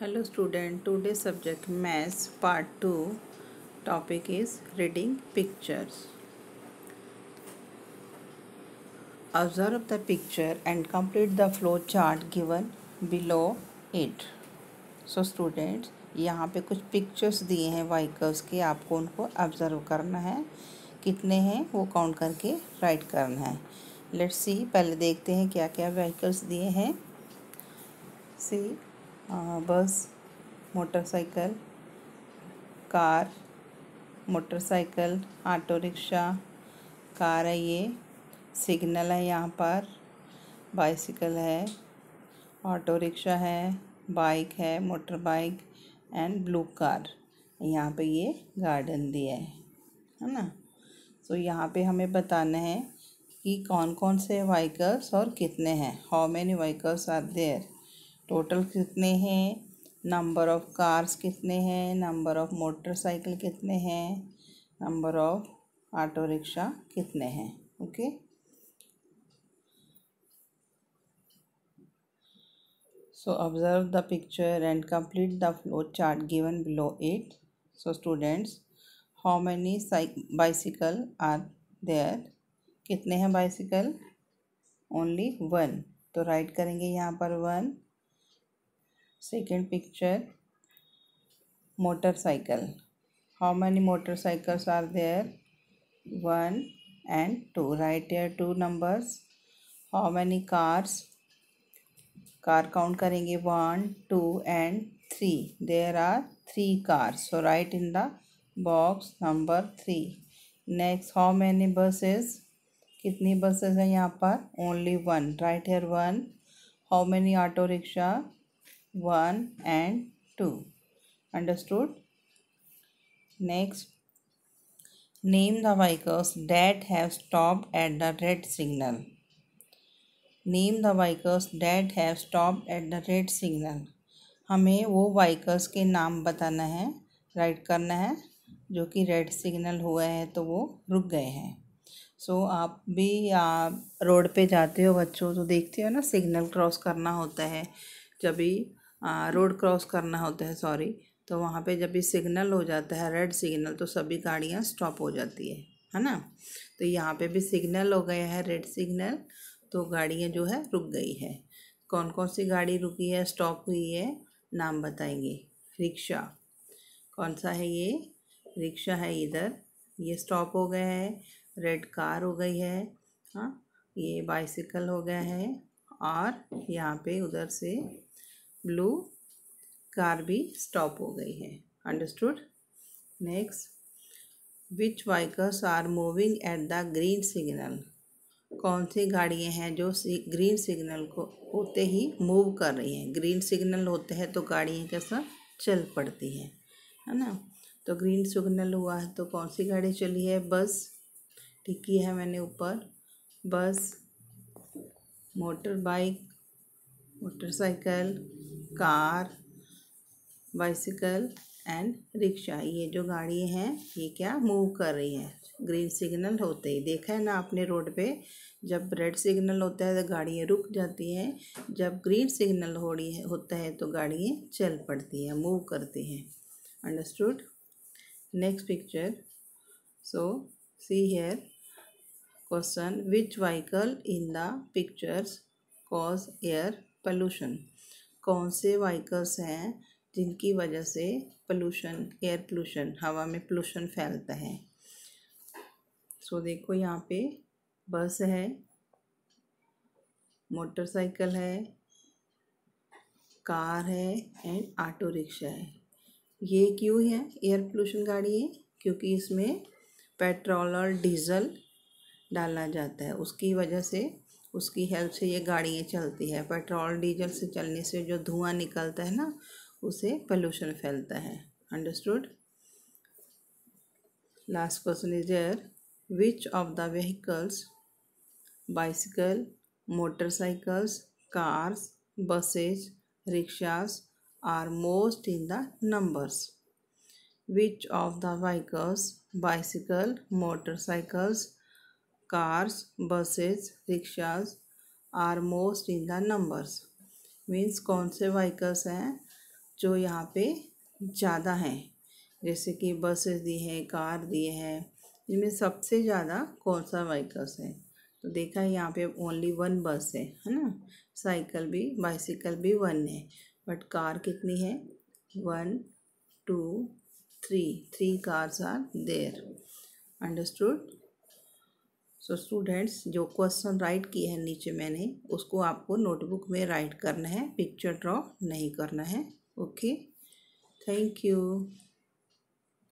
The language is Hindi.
Hello student today subject maths part two topic is reading pictures observe the picture and complete the flow chart given below it so students यहाँ पे कुछ पिक्चर्स दिए हैं वाइकर्स के आपको उनको ऑब्जर्व करना है कितने हैं वो काउंट करके राइट करना है लेट्स सी पहले देखते हैं क्या क्या वहीकल्स दिए हैं सी हाँ, bus motorcycle car motorcycle auto rickshaw car है ये सिग्नल है यहाँ पर बाइसिकल है ऑटो रिक्शा है बाइक है motor bike and blue car यहाँ पे ये गार्डन दिया है है ना सो तो so, यहाँ पे हमें बताना है कि कौन कौन से वाइकल्स और कितने हैं how many vehicles are there total कितने हैं नंबर ऑफ कार्स कितने हैं नंबर ऑफ मोटरसाइकिल कितने हैं नंबर ऑफ ऑटो रिक्शा कितने हैं okay so observe the picture and complete the flow chart given below it so students how many bicycle are there कितने हैं बाइसिकल ओनली वन तो राइट करेंगे यहाँ पर one second picture motorcycle how many motorcycles are there one and two write here two numbers how many cars car count karenge one two and three there are three cars so write in the box number three next how many buses कितनी buses हैं यहाँ पर only one write here one how many auto rickshaw one and two understood next name the vehicles that have stopped at the red signal name the vehicles that have stopped at the red signal हमें वो वाइकल्स के नाम बताना है राइट करना है जो कि रेड सिग्नल हुआ है तो वो रुक गए हैं सो so, आप भी आप रोड पे जाते हो बच्चों तो देखते हो ना सिग्नल क्रॉस करना होता है जब भी रोड क्रॉस करना होता है सॉरी तो वहाँ पे जब भी सिग्नल हो जाता है रेड सिग्नल तो सभी गाड़ियाँ स्टॉप हो जाती है है ना तो यहाँ पे भी सिग्नल हो गया है रेड सिग्नल तो गाड़ियाँ जो है रुक गई है कौन कौन सी गाड़ी रुकी है स्टॉप हुई है नाम बताएंगे रिक्शा कौन सा है ये रिक्शा है इधर ये स्टॉप हो गया है रेड कार हो गई है हाँ ये बाइसिकल हो गया है और यहाँ पे उधर से ब्लू कार भी स्टॉप हो गई है understood next which vehicles are moving at the green signal कौन सी गाड़ियाँ हैं जो ग्रीन सिग्नल को होते ही मूव कर रही हैं ग्रीन सिग्नल होते हैं तो गाड़ियाँ कैसा चल पड़ती हैं है ना तो ग्रीन सिग्नल हुआ है तो कौन सी गाड़ी चली है बस ठीक किया है मैंने ऊपर bus motor bike motorcycle car bicycle and rickshaw ये जो गाड़ी हैं ये क्या मूव कर रही हैं ग्रीन सिग्नल होते ही देखा है ना आपने रोड पे जब रेड सिग्नल होता है तो गाड़ियाँ रुक जाती हैं जब ग्रीन सिग्नल हो रही है होता है तो गाड़ियाँ चल पड़ती हैं मूव करती हैं understood next picture so see here question which vehicle in the pictures cause air pollution कौन से वाइकल्स हैं जिनकी वजह से पोल्यूशन एयर पोल्यूशन हवा में पोल्यूशन फैलता है सो so, देखो यहाँ पे बस है मोटरसाइकिल है कार है एंड ऑटो रिक्शा है ये क्यों है एयर पोल्यूशन गाड़ी है क्योंकि इसमें पेट्रोल और डीजल डाला जाता है उसकी वजह से उसकी हेल्प से ये गाड़ियाँ चलती है पेट्रोल डीजल से चलने से जो धुआँ निकलता है ना उसे पोल्यूशन फैलता है understood last question is air which of the vehicles bicycle motorcycles cars buses rickshaws are most in the numbers which of the vehicles bicycle motorcycles cars, buses, rickshaws are most in the numbers. Means कौन से वहीकल्स हैं जो यहाँ पे ज़्यादा हैं जैसे कि बसेस दी हैं कार दिए हैं इनमें सबसे ज़्यादा कौन सा वहीकल्स है तो देखा है यहाँ पे ओनली वन बस है है ना साइकिल भी बाइसिकल भी वन है बट कार कितनी है one two three three cars are there understood so so, students जो क्वेश्चन राइट किए हैं नीचे मैंने उसको आपको नोटबुक में राइट करना है पिक्चर ड्रॉ नहीं करना है ओके थैंक यू